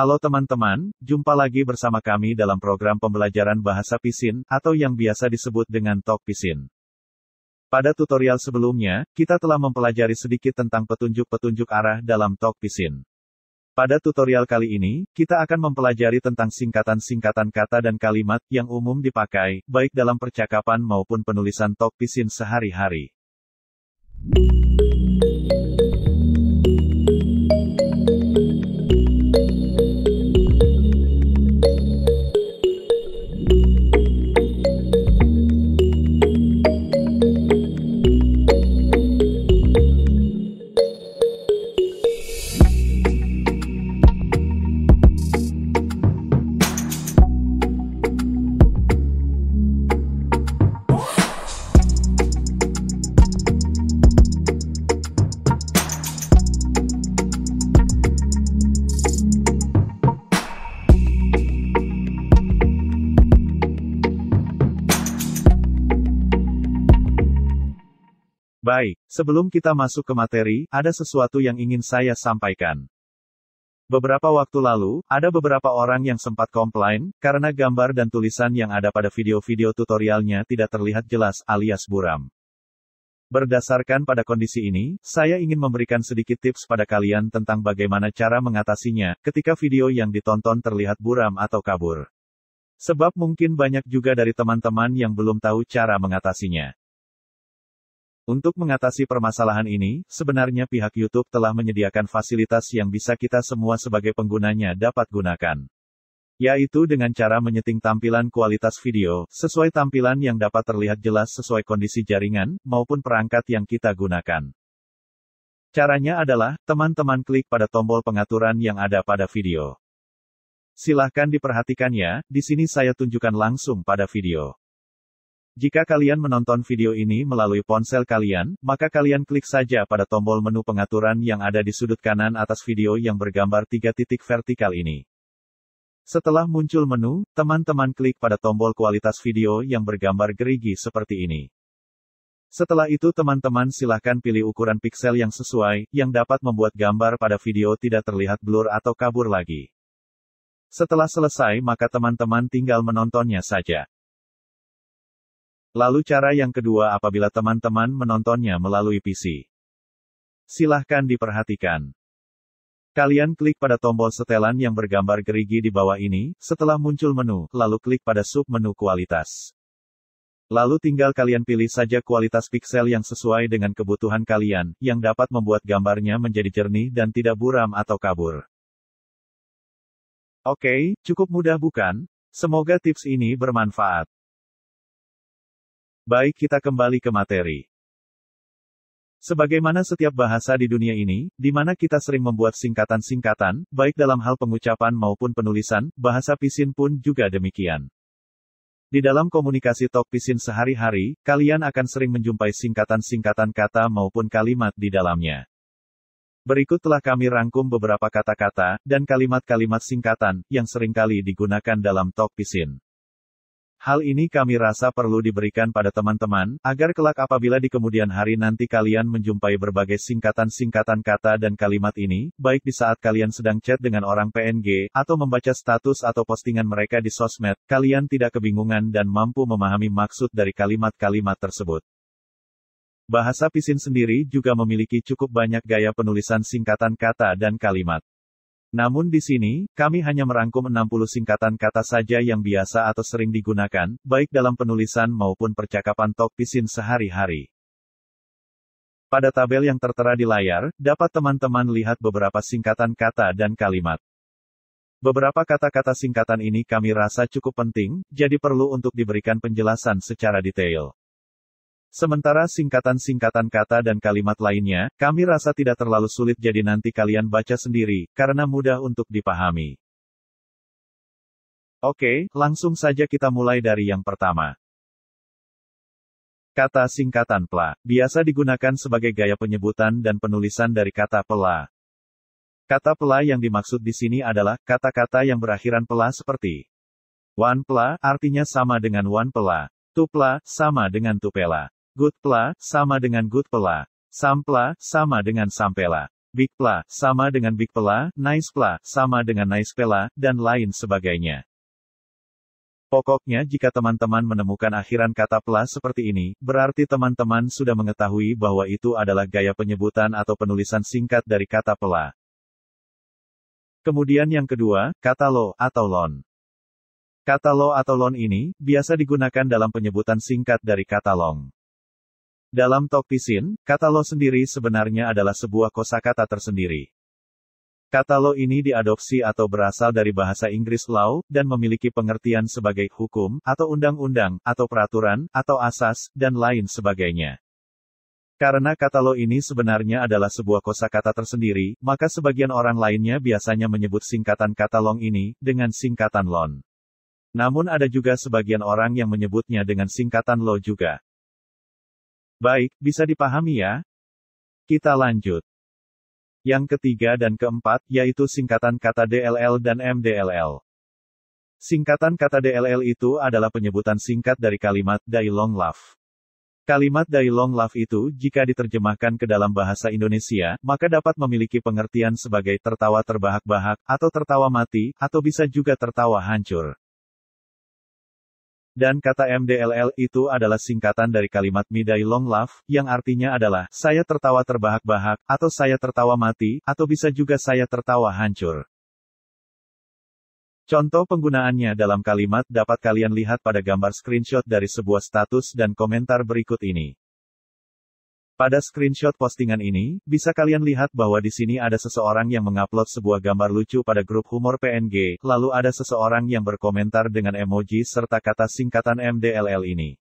Halo teman-teman, jumpa lagi bersama kami dalam program pembelajaran bahasa Pisin, atau yang biasa disebut dengan Talk Pisin. Pada tutorial sebelumnya, kita telah mempelajari sedikit tentang petunjuk-petunjuk arah dalam Talk Pisin. Pada tutorial kali ini, kita akan mempelajari tentang singkatan-singkatan kata dan kalimat yang umum dipakai, baik dalam percakapan maupun penulisan Talk Pisin sehari-hari. Baik, sebelum kita masuk ke materi, ada sesuatu yang ingin saya sampaikan. Beberapa waktu lalu, ada beberapa orang yang sempat komplain karena gambar dan tulisan yang ada pada video-video tutorialnya tidak terlihat jelas, alias buram. Berdasarkan pada kondisi ini, saya ingin memberikan sedikit tips pada kalian tentang bagaimana cara mengatasinya ketika video yang ditonton terlihat buram atau kabur. Sebab mungkin banyak juga dari teman-teman yang belum tahu cara mengatasinya. Untuk mengatasi permasalahan ini, sebenarnya pihak YouTube telah menyediakan fasilitas yang bisa kita semua sebagai penggunanya dapat gunakan. Yaitu dengan cara menyeting tampilan kualitas video, sesuai tampilan yang dapat terlihat jelas sesuai kondisi jaringan, maupun perangkat yang kita gunakan. Caranya adalah, teman-teman klik pada tombol pengaturan yang ada pada video. Silahkan diperhatikan ya, di sini saya tunjukkan langsung pada video. Jika kalian menonton video ini melalui ponsel kalian, maka kalian klik saja pada tombol menu pengaturan yang ada di sudut kanan atas video yang bergambar tiga titik vertikal ini. Setelah muncul menu, teman-teman klik pada tombol kualitas video yang bergambar gerigi seperti ini. Setelah itu teman-teman silahkan pilih ukuran piksel yang sesuai, yang dapat membuat gambar pada video tidak terlihat blur atau kabur lagi. Setelah selesai maka teman-teman tinggal menontonnya saja. Lalu cara yang kedua apabila teman-teman menontonnya melalui PC. Silahkan diperhatikan. Kalian klik pada tombol setelan yang bergambar gerigi di bawah ini, setelah muncul menu, lalu klik pada sub-menu kualitas. Lalu tinggal kalian pilih saja kualitas piksel yang sesuai dengan kebutuhan kalian, yang dapat membuat gambarnya menjadi jernih dan tidak buram atau kabur. Oke, cukup mudah bukan? Semoga tips ini bermanfaat. Baik kita kembali ke materi. Sebagaimana setiap bahasa di dunia ini, di mana kita sering membuat singkatan-singkatan, baik dalam hal pengucapan maupun penulisan, bahasa Pisin pun juga demikian. Di dalam komunikasi talk Pisin sehari-hari, kalian akan sering menjumpai singkatan-singkatan kata maupun kalimat di dalamnya. Berikut telah kami rangkum beberapa kata-kata dan kalimat-kalimat singkatan yang seringkali digunakan dalam talk Pisin. Hal ini kami rasa perlu diberikan pada teman-teman, agar kelak apabila di kemudian hari nanti kalian menjumpai berbagai singkatan-singkatan kata dan kalimat ini, baik di saat kalian sedang chat dengan orang PNG, atau membaca status atau postingan mereka di sosmed, kalian tidak kebingungan dan mampu memahami maksud dari kalimat-kalimat tersebut. Bahasa Pisin sendiri juga memiliki cukup banyak gaya penulisan singkatan kata dan kalimat. Namun di sini, kami hanya merangkum 60 singkatan kata saja yang biasa atau sering digunakan, baik dalam penulisan maupun percakapan tokpisin pisin sehari-hari. Pada tabel yang tertera di layar, dapat teman-teman lihat beberapa singkatan kata dan kalimat. Beberapa kata-kata singkatan ini kami rasa cukup penting, jadi perlu untuk diberikan penjelasan secara detail. Sementara singkatan-singkatan kata dan kalimat lainnya, kami rasa tidak terlalu sulit jadi nanti kalian baca sendiri, karena mudah untuk dipahami. Oke, langsung saja kita mulai dari yang pertama. Kata singkatan PLA, biasa digunakan sebagai gaya penyebutan dan penulisan dari kata pela. Kata pela yang dimaksud di sini adalah kata-kata yang berakhiran pela seperti One PLA, artinya sama dengan One PLA. Tupla, sama dengan Tupela. Gutpla, sama dengan Gutpla. Sampla, sama dengan Sampela. Bigpla, sama dengan Bigpela, Naispla, sama dengan Naispela, dan lain sebagainya. Pokoknya jika teman-teman menemukan akhiran kata pla seperti ini, berarti teman-teman sudah mengetahui bahwa itu adalah gaya penyebutan atau penulisan singkat dari kata pela. Kemudian yang kedua, kata lo atau lon. Kata lo atau lon ini biasa digunakan dalam penyebutan singkat dari kata long. Dalam Pisin, kata lo sendiri sebenarnya adalah sebuah kosakata tersendiri. Kata lo ini diadopsi atau berasal dari bahasa Inggris law, dan memiliki pengertian sebagai hukum, atau undang-undang, atau peraturan, atau asas, dan lain sebagainya. Karena kata lo ini sebenarnya adalah sebuah kosakata tersendiri, maka sebagian orang lainnya biasanya menyebut singkatan kata long ini, dengan singkatan lon. Namun ada juga sebagian orang yang menyebutnya dengan singkatan lo juga. Baik, bisa dipahami ya? Kita lanjut. Yang ketiga dan keempat, yaitu singkatan kata DLL dan MDLL. Singkatan kata DLL itu adalah penyebutan singkat dari kalimat Dai Long Love. Kalimat Dai Long Love itu, jika diterjemahkan ke dalam bahasa Indonesia, maka dapat memiliki pengertian sebagai tertawa terbahak-bahak, atau tertawa mati, atau bisa juga tertawa hancur. Dan kata MDLL itu adalah singkatan dari kalimat midai long laugh, yang artinya adalah, saya tertawa terbahak-bahak, atau saya tertawa mati, atau bisa juga saya tertawa hancur. Contoh penggunaannya dalam kalimat dapat kalian lihat pada gambar screenshot dari sebuah status dan komentar berikut ini. Pada screenshot postingan ini, bisa kalian lihat bahwa di sini ada seseorang yang mengupload sebuah gambar lucu pada grup humor PNG, lalu ada seseorang yang berkomentar dengan emoji serta kata singkatan MDLL ini.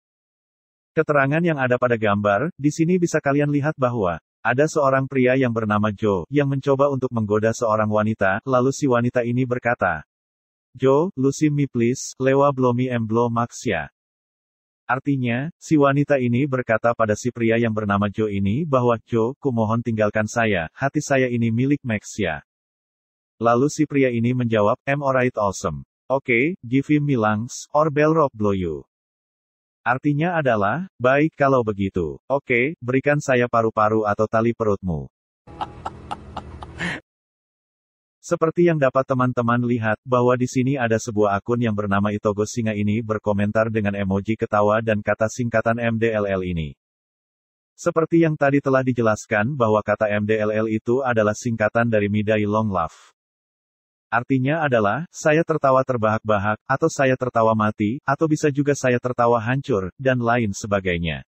Keterangan yang ada pada gambar, di sini bisa kalian lihat bahwa ada seorang pria yang bernama Joe yang mencoba untuk menggoda seorang wanita, lalu si wanita ini berkata, "Joe, lucy me please, lewa blomi emblo maksia. Ya. Artinya, si wanita ini berkata pada si pria yang bernama Joe ini bahwa, Joe, kumohon tinggalkan saya, hati saya ini milik Maxia. Lalu si pria ini menjawab, I'm alright awesome. Oke, okay, give him me lungs, or bell rock blow you. Artinya adalah, baik kalau begitu. Oke, okay, berikan saya paru-paru atau tali perutmu. Seperti yang dapat teman-teman lihat, bahwa di sini ada sebuah akun yang bernama Itogo Singa ini berkomentar dengan emoji ketawa dan kata singkatan MDLL ini. Seperti yang tadi telah dijelaskan bahwa kata MDLL itu adalah singkatan dari Midai Long Laugh. Artinya adalah, saya tertawa terbahak-bahak, atau saya tertawa mati, atau bisa juga saya tertawa hancur, dan lain sebagainya.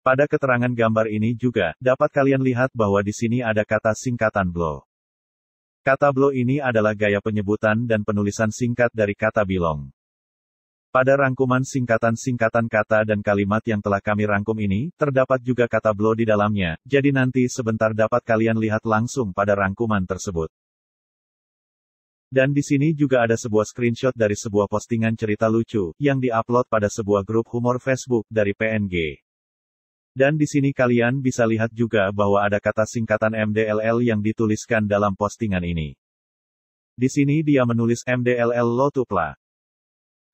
Pada keterangan gambar ini juga, dapat kalian lihat bahwa di sini ada kata singkatan blow. Kata blow ini adalah gaya penyebutan dan penulisan singkat dari kata bilong. Pada rangkuman singkatan-singkatan kata dan kalimat yang telah kami rangkum ini, terdapat juga kata blo di dalamnya, jadi nanti sebentar dapat kalian lihat langsung pada rangkuman tersebut. Dan di sini juga ada sebuah screenshot dari sebuah postingan cerita lucu, yang diupload pada sebuah grup humor Facebook, dari PNG. Dan di sini kalian bisa lihat juga bahwa ada kata singkatan MDLL yang dituliskan dalam postingan ini. Di sini dia menulis MDLL Lotupla.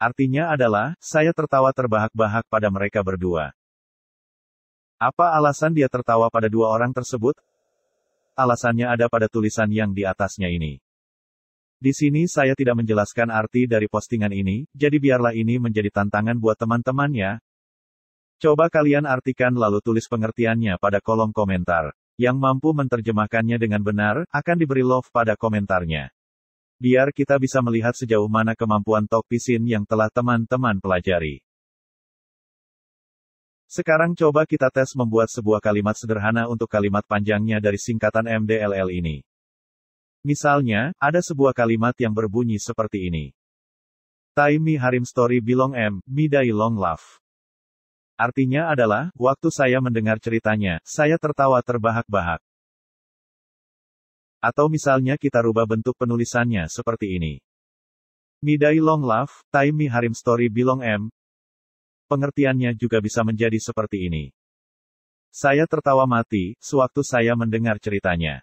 Artinya adalah, saya tertawa terbahak-bahak pada mereka berdua. Apa alasan dia tertawa pada dua orang tersebut? Alasannya ada pada tulisan yang di atasnya ini. Di sini saya tidak menjelaskan arti dari postingan ini, jadi biarlah ini menjadi tantangan buat teman-temannya, Coba kalian artikan lalu tulis pengertiannya pada kolom komentar. Yang mampu menerjemahkannya dengan benar, akan diberi love pada komentarnya. Biar kita bisa melihat sejauh mana kemampuan Tok yang telah teman-teman pelajari. Sekarang coba kita tes membuat sebuah kalimat sederhana untuk kalimat panjangnya dari singkatan MDLL ini. Misalnya, ada sebuah kalimat yang berbunyi seperti ini. Time harim story bilong m, midai long love. Artinya adalah, waktu saya mendengar ceritanya, saya tertawa terbahak-bahak. Atau misalnya kita rubah bentuk penulisannya seperti ini. Midai long love, time mi harim story bilong m. Pengertiannya juga bisa menjadi seperti ini. Saya tertawa mati, sewaktu saya mendengar ceritanya.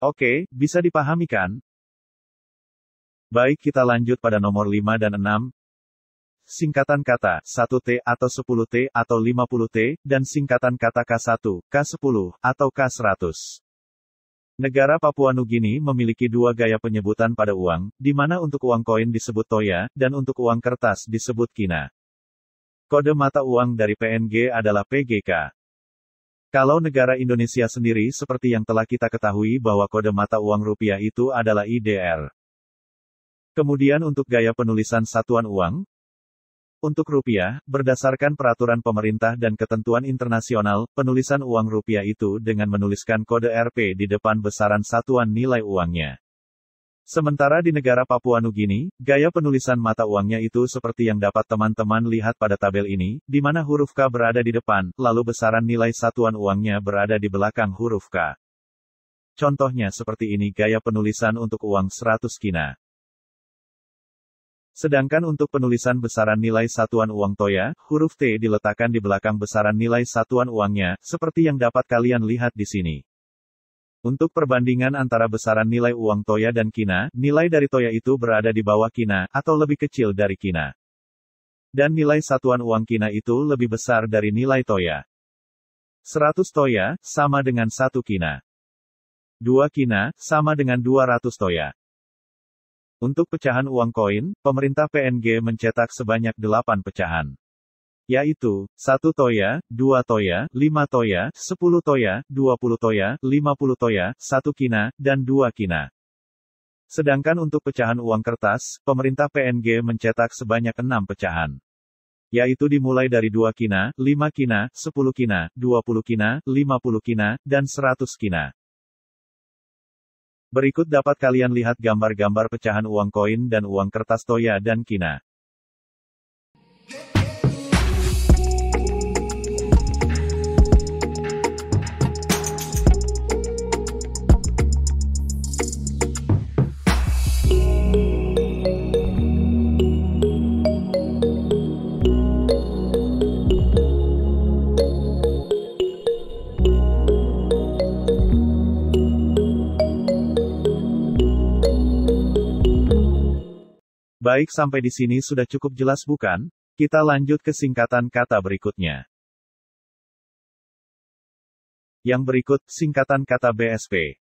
Oke, bisa dipahami kan? Baik kita lanjut pada nomor 5 dan 6, singkatan kata 1T atau 10T atau 50T, dan singkatan kata K1, K10, atau K100. Negara Papua Nugini memiliki dua gaya penyebutan pada uang, di mana untuk uang koin disebut toya, dan untuk uang kertas disebut kina. Kode mata uang dari PNG adalah PGK. Kalau negara Indonesia sendiri seperti yang telah kita ketahui bahwa kode mata uang rupiah itu adalah IDR. Kemudian untuk gaya penulisan satuan uang, untuk rupiah, berdasarkan peraturan pemerintah dan ketentuan internasional, penulisan uang rupiah itu dengan menuliskan kode RP di depan besaran satuan nilai uangnya. Sementara di negara Papua Nugini, gaya penulisan mata uangnya itu seperti yang dapat teman-teman lihat pada tabel ini, di mana huruf K berada di depan, lalu besaran nilai satuan uangnya berada di belakang huruf K. Contohnya seperti ini gaya penulisan untuk uang 100 kina. Sedangkan untuk penulisan besaran nilai satuan uang Toya, huruf T diletakkan di belakang besaran nilai satuan uangnya, seperti yang dapat kalian lihat di sini. Untuk perbandingan antara besaran nilai uang Toya dan Kina, nilai dari Toya itu berada di bawah Kina, atau lebih kecil dari Kina. Dan nilai satuan uang Kina itu lebih besar dari nilai Toya. 100 Toya, sama dengan 1 Kina. 2 Kina, sama dengan 200 Toya. Untuk pecahan uang koin, pemerintah PNG mencetak sebanyak 8 pecahan. Yaitu, 1 toya, 2 toya, 5 toya, 10 toya, 20 toya, 50 toya, 1 kina, dan 2 kina. Sedangkan untuk pecahan uang kertas, pemerintah PNG mencetak sebanyak 6 pecahan. Yaitu dimulai dari 2 kina, 5 kina, 10 kina, 20 kina, 50 kina, dan 100 kina. Berikut dapat kalian lihat gambar-gambar pecahan uang koin dan uang kertas toya dan kina. Baik sampai di sini sudah cukup jelas bukan? Kita lanjut ke singkatan kata berikutnya. Yang berikut, singkatan kata BSP.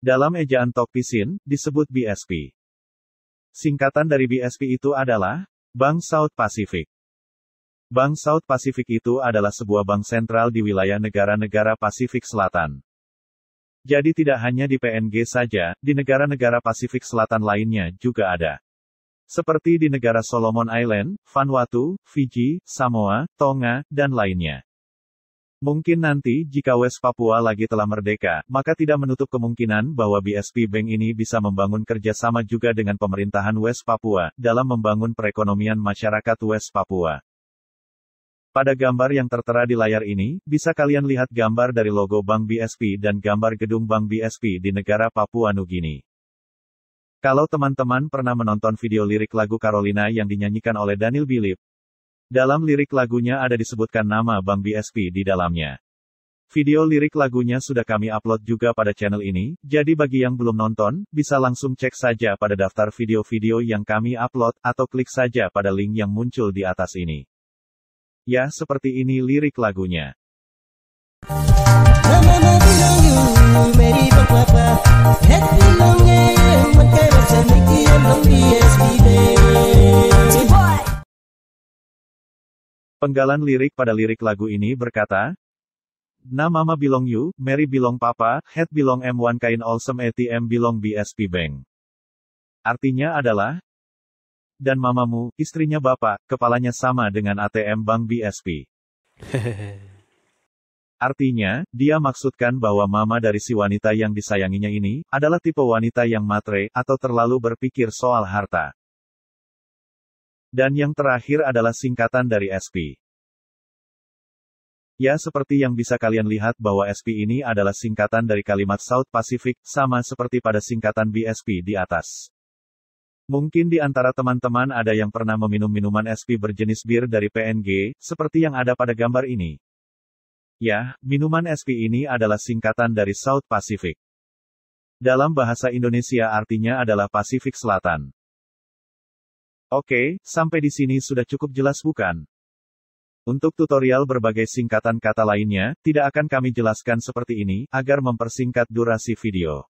Dalam ejaan Tokpisin, disebut BSP. Singkatan dari BSP itu adalah Bank South Pacific. Bank South Pacific itu adalah sebuah bank sentral di wilayah negara-negara Pasifik Selatan. Jadi tidak hanya di PNG saja, di negara-negara Pasifik Selatan lainnya juga ada seperti di negara Solomon Island, Vanuatu, Fiji, Samoa, Tonga, dan lainnya. Mungkin nanti jika West Papua lagi telah merdeka, maka tidak menutup kemungkinan bahwa BSP Bank ini bisa membangun kerjasama juga dengan pemerintahan West Papua dalam membangun perekonomian masyarakat West Papua. Pada gambar yang tertera di layar ini, bisa kalian lihat gambar dari logo Bank BSP dan gambar gedung Bank BSP di negara Papua Nugini. Kalau teman-teman pernah menonton video lirik lagu Carolina yang dinyanyikan oleh Daniel Bilip, dalam lirik lagunya ada disebutkan nama Bang BSP di dalamnya. Video lirik lagunya sudah kami upload juga pada channel ini, jadi bagi yang belum nonton, bisa langsung cek saja pada daftar video-video yang kami upload, atau klik saja pada link yang muncul di atas ini. Ya, seperti ini lirik lagunya. Penggalan lirik pada lirik lagu ini berkata, Na mama bilong you, Mary bilong papa, head bilong M1 kain awesome ATM bilong BSP Bank. Artinya adalah, dan mamamu, istrinya bapak, kepalanya sama dengan ATM Bank BSP. Hehehe. Artinya, dia maksudkan bahwa mama dari si wanita yang disayanginya ini adalah tipe wanita yang matre atau terlalu berpikir soal harta. Dan yang terakhir adalah singkatan dari SP. Ya, seperti yang bisa kalian lihat bahwa SP ini adalah singkatan dari kalimat South Pacific, sama seperti pada singkatan BSP di atas. Mungkin di antara teman-teman ada yang pernah meminum minuman SP berjenis bir dari PNG, seperti yang ada pada gambar ini. Ya, minuman SP ini adalah singkatan dari South Pacific. Dalam bahasa Indonesia artinya adalah Pasifik Selatan. Oke, sampai di sini sudah cukup jelas bukan? Untuk tutorial berbagai singkatan kata lainnya, tidak akan kami jelaskan seperti ini, agar mempersingkat durasi video.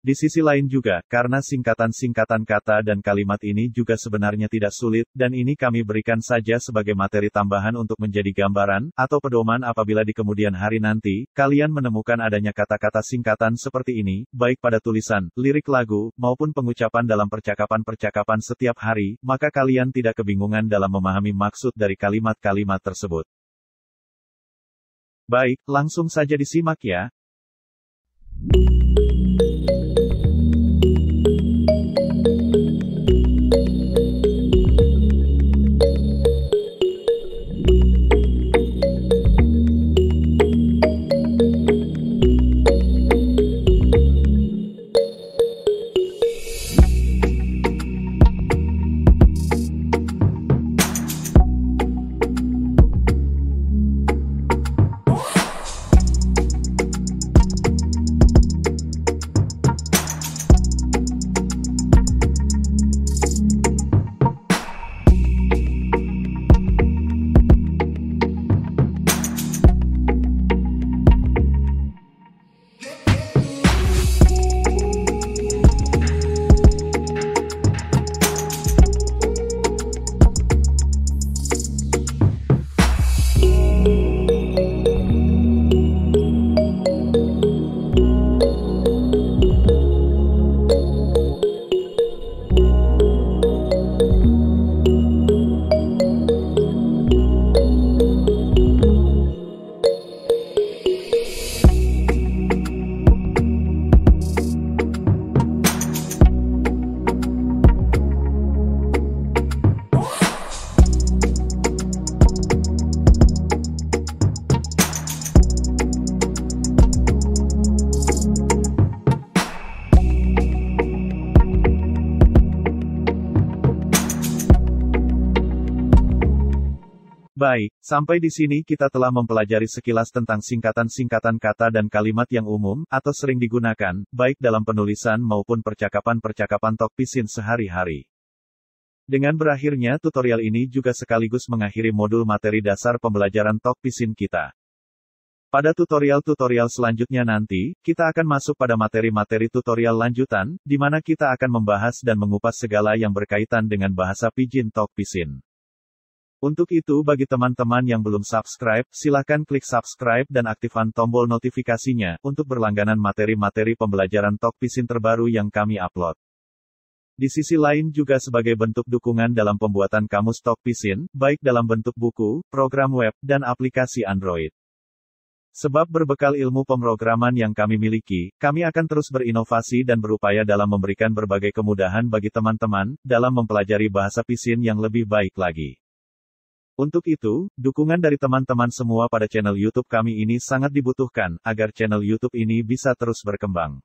Di sisi lain juga, karena singkatan-singkatan kata dan kalimat ini juga sebenarnya tidak sulit, dan ini kami berikan saja sebagai materi tambahan untuk menjadi gambaran, atau pedoman apabila di kemudian hari nanti, kalian menemukan adanya kata-kata singkatan seperti ini, baik pada tulisan, lirik lagu, maupun pengucapan dalam percakapan-percakapan setiap hari, maka kalian tidak kebingungan dalam memahami maksud dari kalimat-kalimat tersebut. Baik, langsung saja disimak ya. Baik, sampai di sini kita telah mempelajari sekilas tentang singkatan-singkatan kata dan kalimat yang umum, atau sering digunakan, baik dalam penulisan maupun percakapan-percakapan talk tokpisin sehari-hari. Dengan berakhirnya tutorial ini juga sekaligus mengakhiri modul materi dasar pembelajaran talk tokpisin kita. Pada tutorial-tutorial selanjutnya nanti, kita akan masuk pada materi-materi tutorial lanjutan, di mana kita akan membahas dan mengupas segala yang berkaitan dengan bahasa pijin talk Tokpisin. Untuk itu bagi teman-teman yang belum subscribe, silakan klik subscribe dan aktifkan tombol notifikasinya, untuk berlangganan materi-materi pembelajaran Tokpisin terbaru yang kami upload. Di sisi lain juga sebagai bentuk dukungan dalam pembuatan kamus Tokpisin, baik dalam bentuk buku, program web, dan aplikasi Android. Sebab berbekal ilmu pemrograman yang kami miliki, kami akan terus berinovasi dan berupaya dalam memberikan berbagai kemudahan bagi teman-teman, dalam mempelajari bahasa Pisin yang lebih baik lagi. Untuk itu, dukungan dari teman-teman semua pada channel YouTube kami ini sangat dibutuhkan agar channel YouTube ini bisa terus berkembang.